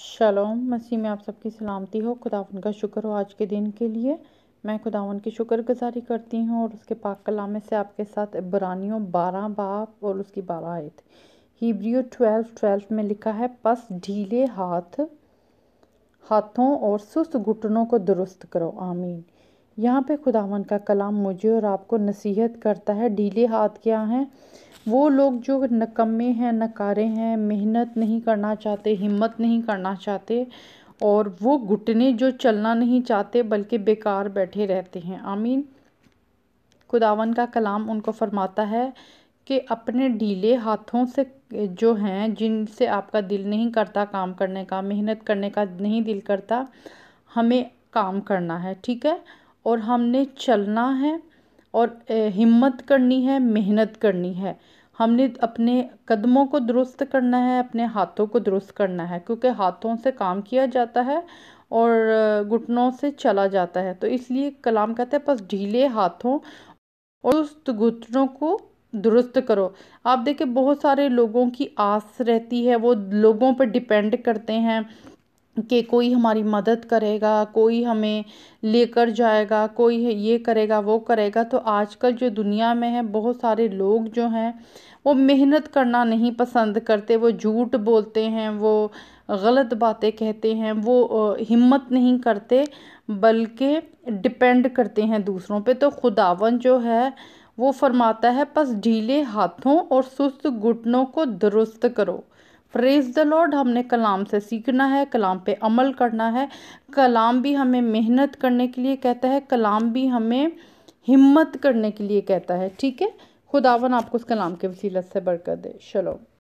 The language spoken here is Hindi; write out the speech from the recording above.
शलोम मसीह में आप सबकी सलामती हो खुदावन का शुक्र हो आज के दिन के लिए मैं खुदावन की शुक्र गुजारी करती हूँ और उसके पाक कलामे से आपके साथ इब्रानियों बारह बाप और उसकी बारह आयत हिब्रियो ट्वेल्व ट्वेल्व में लिखा है पस ढीले हाथ हाथों और सुस्त घुटनों को दुरुस्त करो आमीन यहाँ पे खुदावन का कलाम मुझे और आपको नसीहत करता है ढीले हाथ क्या हैं वो लोग जो नकम्मे हैं नकारे हैं मेहनत नहीं करना चाहते हिम्मत नहीं करना चाहते और वो घुटने जो चलना नहीं चाहते बल्कि बेकार बैठे रहते हैं आमीन खुदावन का कलाम उनको फरमाता है कि अपने ढीले हाथों से जो हैं जिनसे आपका दिल नहीं करता काम करने का मेहनत करने का नहीं दिल करता हमें काम करना है ठीक है और हमने चलना है और हिम्मत करनी है मेहनत करनी है हमने अपने कदमों को दुरुस्त करना है अपने हाथों को दुरुस्त करना है क्योंकि हाथों से काम किया जाता है और घुटनों से चला जाता है तो इसलिए कलाम कहते हैं बस ढीले हाथों और उस घुटनों को दुरुस्त करो आप देखिए बहुत सारे लोगों की आस रहती है वो लोगों पर डिपेंड करते हैं कि कोई हमारी मदद करेगा कोई हमें लेकर जाएगा कोई ये करेगा वो करेगा तो आजकल जो दुनिया में है बहुत सारे लोग जो हैं वो मेहनत करना नहीं पसंद करते वो झूठ बोलते हैं वो गलत बातें कहते हैं वो हिम्मत नहीं करते बल्कि डिपेंड करते हैं दूसरों पे तो खुदावन जो है वो फरमाता है बस ढीले हाथों और सुस्त घुटनों को दुरुस्त करो फ्रेज द लॉर्ड हमने कलाम से सीखना है कलाम पे अमल करना है कलाम भी हमें मेहनत करने के लिए कहता है कलाम भी हमें हिम्मत करने के लिए कहता है ठीक है खुदावन आपको उस कलाम के वसीलत से बरकत दे चलो